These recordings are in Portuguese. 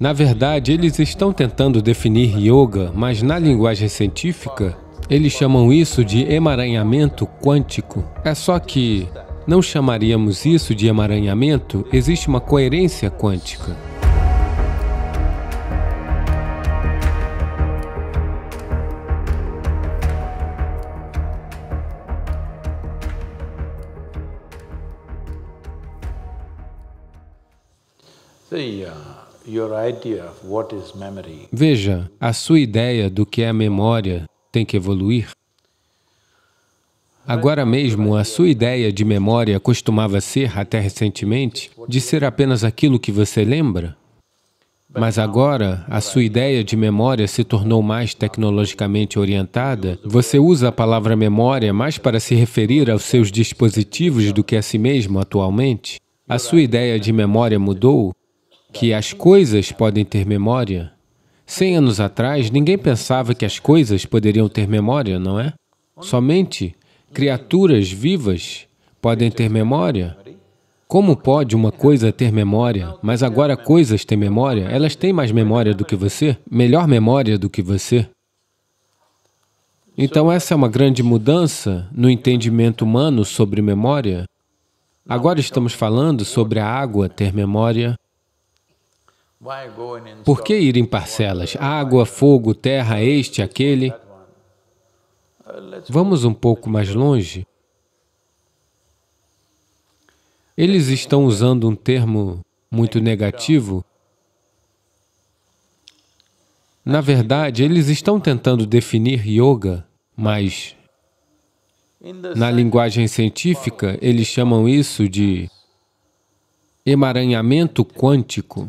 Na verdade, eles estão tentando definir yoga, mas na linguagem científica, eles chamam isso de emaranhamento quântico. É só que não chamaríamos isso de emaranhamento, existe uma coerência quântica. See Veja, a sua ideia do que é memória tem que evoluir. Agora mesmo, a sua ideia de memória costumava ser, até recentemente, de ser apenas aquilo que você lembra. Mas agora, a sua ideia de memória se tornou mais tecnologicamente orientada. Você usa a palavra memória mais para se referir aos seus dispositivos do que a si mesmo atualmente. A sua ideia de memória mudou que as coisas podem ter memória. Cem anos atrás, ninguém pensava que as coisas poderiam ter memória, não é? Somente criaturas vivas podem ter memória. Como pode uma coisa ter memória, mas agora coisas têm memória? Elas têm mais memória do que você, melhor memória do que você. Então, essa é uma grande mudança no entendimento humano sobre memória. Agora estamos falando sobre a água ter memória, por que ir em parcelas? Água, fogo, terra, este, aquele? Uh, Vamos um pouco mais longe. Eles estão usando um termo muito negativo. Na verdade, eles estão tentando definir yoga, mas na linguagem científica eles chamam isso de emaranhamento quântico.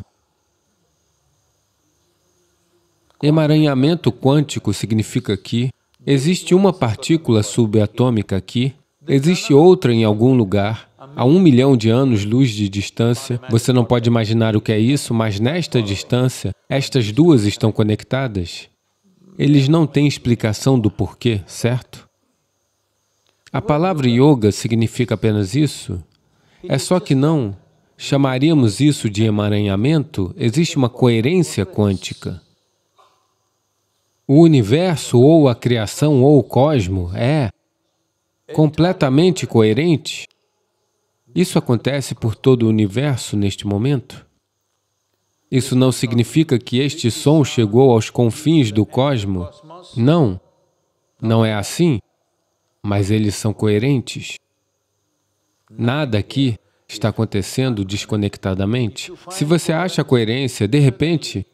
Emaranhamento quântico significa que existe uma partícula subatômica aqui, existe outra em algum lugar, a um milhão de anos-luz de distância. Você não pode imaginar o que é isso, mas nesta distância, estas duas estão conectadas. Eles não têm explicação do porquê, certo? A palavra yoga significa apenas isso? É só que não. Chamaríamos isso de emaranhamento? Existe uma coerência quântica. O universo ou a criação ou o cosmo é completamente coerente. Isso acontece por todo o universo neste momento. Isso não significa que este som chegou aos confins do cosmo. Não, não é assim. Mas eles são coerentes. Nada aqui está acontecendo desconectadamente. Se você acha coerência, de repente,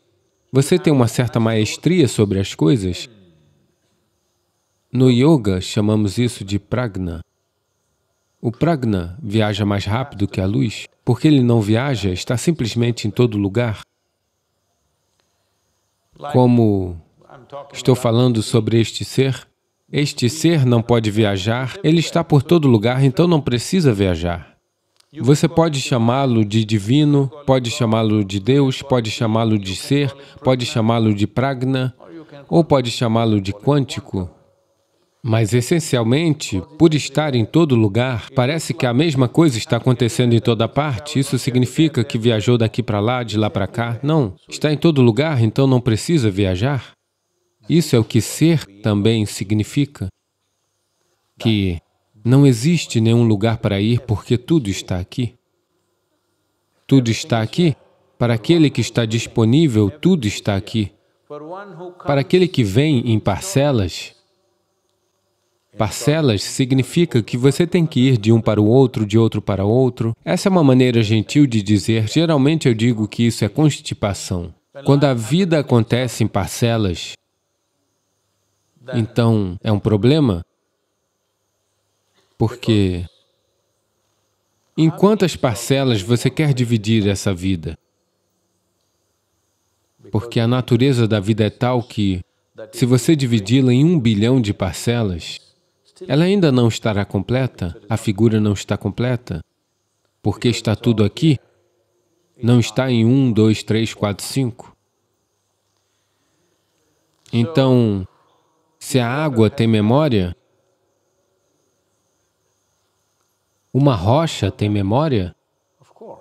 você tem uma certa maestria sobre as coisas? No yoga, chamamos isso de pragna. O pragna viaja mais rápido que a luz, porque ele não viaja, está simplesmente em todo lugar. Como estou falando sobre este ser, este ser não pode viajar, ele está por todo lugar, então não precisa viajar. Você pode chamá-lo de divino, pode chamá-lo de Deus, pode chamá-lo de ser, pode chamá-lo de pragna, ou pode chamá-lo de quântico. Mas, essencialmente, por estar em todo lugar, parece que a mesma coisa está acontecendo em toda tá parte. Isso significa que viajou daqui para lá, de lá para cá? Não. Está em todo lugar, então não precisa viajar. Isso é o que ser também significa. Que não existe nenhum lugar para ir porque tudo está aqui. Tudo está aqui. Para aquele que está disponível, tudo está aqui. Para aquele que vem em parcelas, parcelas significa que você tem que ir de um para o outro, de outro para outro. Essa é uma maneira gentil de dizer, geralmente eu digo que isso é constipação. Quando a vida acontece em parcelas, então é um problema? Porque em quantas parcelas você quer dividir essa vida? Porque a natureza da vida é tal que, se você dividi-la em um bilhão de parcelas, ela ainda não estará completa, a figura não está completa, porque está tudo aqui, não está em um, dois, três, quatro, cinco. Então, se a água tem memória, Uma rocha tem memória?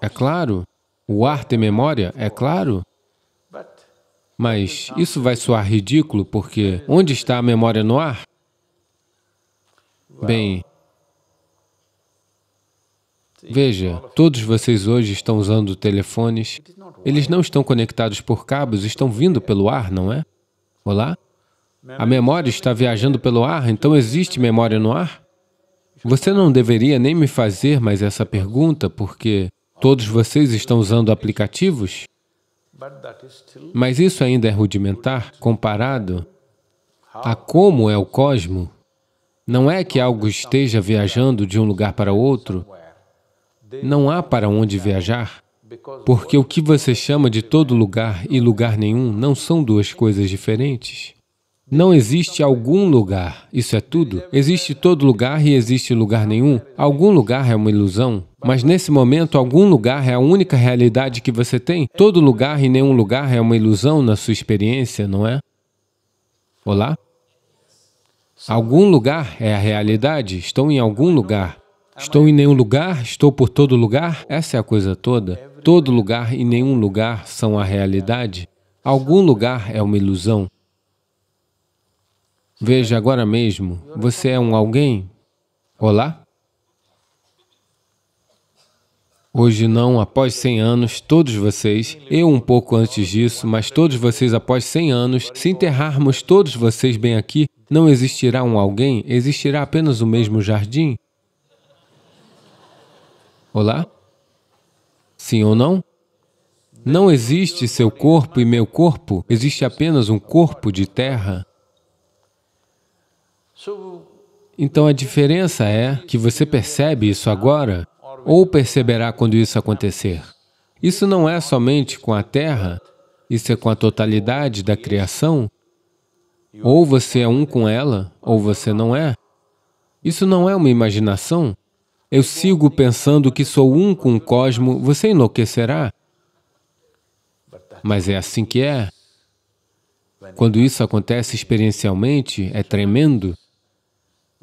É claro. O ar tem memória? É claro. Mas isso vai soar ridículo, porque onde está a memória no ar? Bem, veja, todos vocês hoje estão usando telefones. Eles não estão conectados por cabos, estão vindo pelo ar, não é? Olá? A memória está viajando pelo ar, então existe memória no ar? Você não deveria nem me fazer mais essa pergunta, porque todos vocês estão usando aplicativos, mas isso ainda é rudimentar comparado a como é o cosmo. Não é que algo esteja viajando de um lugar para outro. Não há para onde viajar, porque o que você chama de todo lugar e lugar nenhum não são duas coisas diferentes. Não existe algum lugar, isso é tudo. Existe todo lugar e existe lugar nenhum. Algum lugar é uma ilusão. Mas nesse momento, algum lugar é a única realidade que você tem. Todo lugar e nenhum lugar é uma ilusão na sua experiência, não é? Olá? Algum lugar é a realidade. Estou em algum lugar. Estou em nenhum lugar, estou por todo lugar. Essa é a coisa toda. Todo lugar e nenhum lugar são a realidade. Algum lugar é uma ilusão. Veja agora mesmo, você é um alguém? Olá? Hoje não, após 100 anos, todos vocês, eu um pouco antes disso, mas todos vocês após 100 anos, se enterrarmos todos vocês bem aqui, não existirá um alguém, existirá apenas o mesmo jardim? Olá? Sim ou não? Não existe seu corpo e meu corpo, existe apenas um corpo de terra. Então a diferença é que você percebe isso agora ou perceberá quando isso acontecer. Isso não é somente com a Terra, isso é com a totalidade da criação. Ou você é um com ela, ou você não é. Isso não é uma imaginação. Eu sigo pensando que sou um com o cosmo, você enlouquecerá. Mas é assim que é. Quando isso acontece experiencialmente, é tremendo.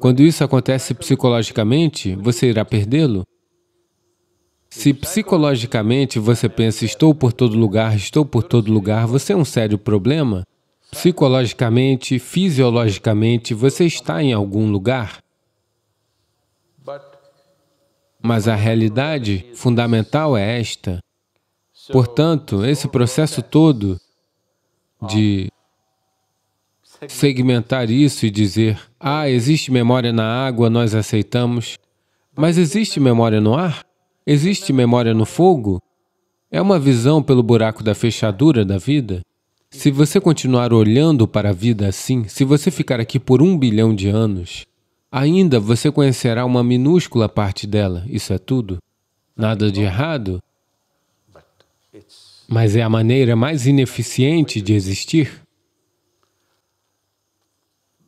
Quando isso acontece psicologicamente, você irá perdê-lo? Se psicologicamente você pensa, estou por todo lugar, estou por todo lugar, você é um sério problema? Psicologicamente, fisiologicamente, você está em algum lugar? Mas a realidade fundamental é esta. Portanto, esse processo todo de segmentar isso e dizer: ah, existe memória na água, nós aceitamos. Mas existe memória no ar? Existe memória no fogo? É uma visão pelo buraco da fechadura da vida. Se você continuar olhando para a vida assim, se você ficar aqui por um bilhão de anos, ainda você conhecerá uma minúscula parte dela, isso é tudo. Nada de errado, mas é a maneira mais ineficiente de existir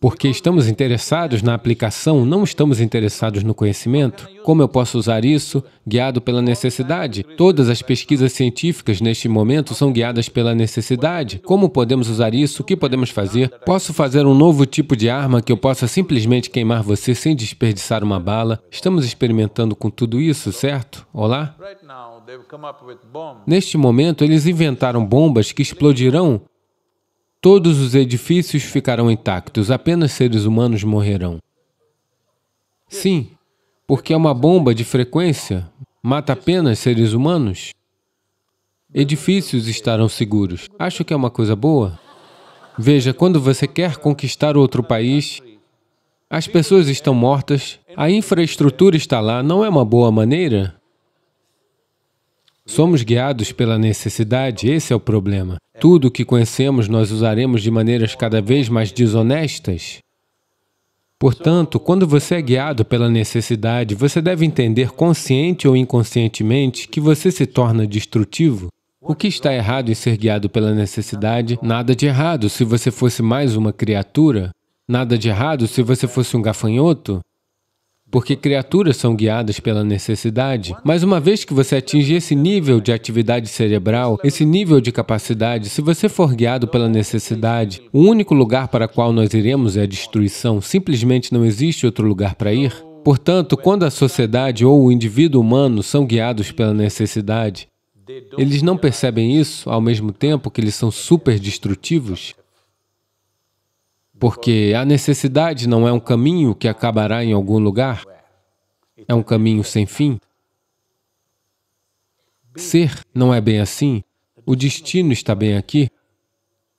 porque estamos interessados na aplicação, não estamos interessados no conhecimento. Como eu posso usar isso? Guiado pela necessidade. Todas as pesquisas científicas neste momento são guiadas pela necessidade. Como podemos usar isso? O que podemos fazer? Posso fazer um novo tipo de arma que eu possa simplesmente queimar você sem desperdiçar uma bala? Estamos experimentando com tudo isso, certo? Olá? Neste momento, eles inventaram bombas que explodirão Todos os edifícios ficarão intactos, apenas seres humanos morrerão. Sim, porque é uma bomba de frequência mata apenas seres humanos. Edifícios estarão seguros. Acho que é uma coisa boa. Veja, quando você quer conquistar outro país, as pessoas estão mortas, a infraestrutura está lá, não é uma boa maneira? Somos guiados pela necessidade, esse é o problema. Tudo o que conhecemos nós usaremos de maneiras cada vez mais desonestas. Portanto, quando você é guiado pela necessidade, você deve entender consciente ou inconscientemente que você se torna destrutivo. O que está errado em ser guiado pela necessidade? Nada de errado se você fosse mais uma criatura. Nada de errado se você fosse um gafanhoto porque criaturas são guiadas pela necessidade. Mas uma vez que você atinge esse nível de atividade cerebral, esse nível de capacidade, se você for guiado pela necessidade, o único lugar para qual nós iremos é a destruição. Simplesmente não existe outro lugar para ir. Portanto, quando a sociedade ou o indivíduo humano são guiados pela necessidade, eles não percebem isso ao mesmo tempo que eles são super destrutivos? Porque a necessidade não é um caminho que acabará em algum lugar, é um caminho sem fim. Ser não é bem assim, o destino está bem aqui.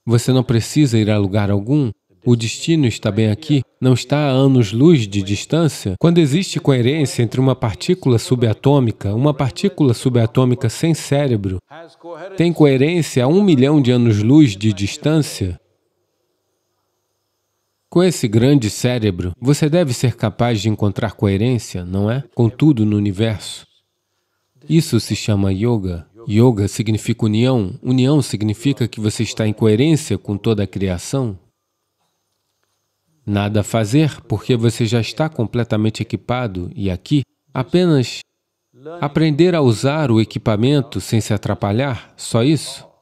Você não precisa ir a lugar algum, o destino está bem aqui, não está a anos-luz de distância. Quando existe coerência entre uma partícula subatômica, uma partícula subatômica sem cérebro, tem coerência a um milhão de anos-luz de distância, com esse grande cérebro, você deve ser capaz de encontrar coerência, não é? Com tudo no universo. Isso se chama yoga. Yoga significa união. União significa que você está em coerência com toda a criação. Nada a fazer, porque você já está completamente equipado e aqui apenas aprender a usar o equipamento sem se atrapalhar, só isso.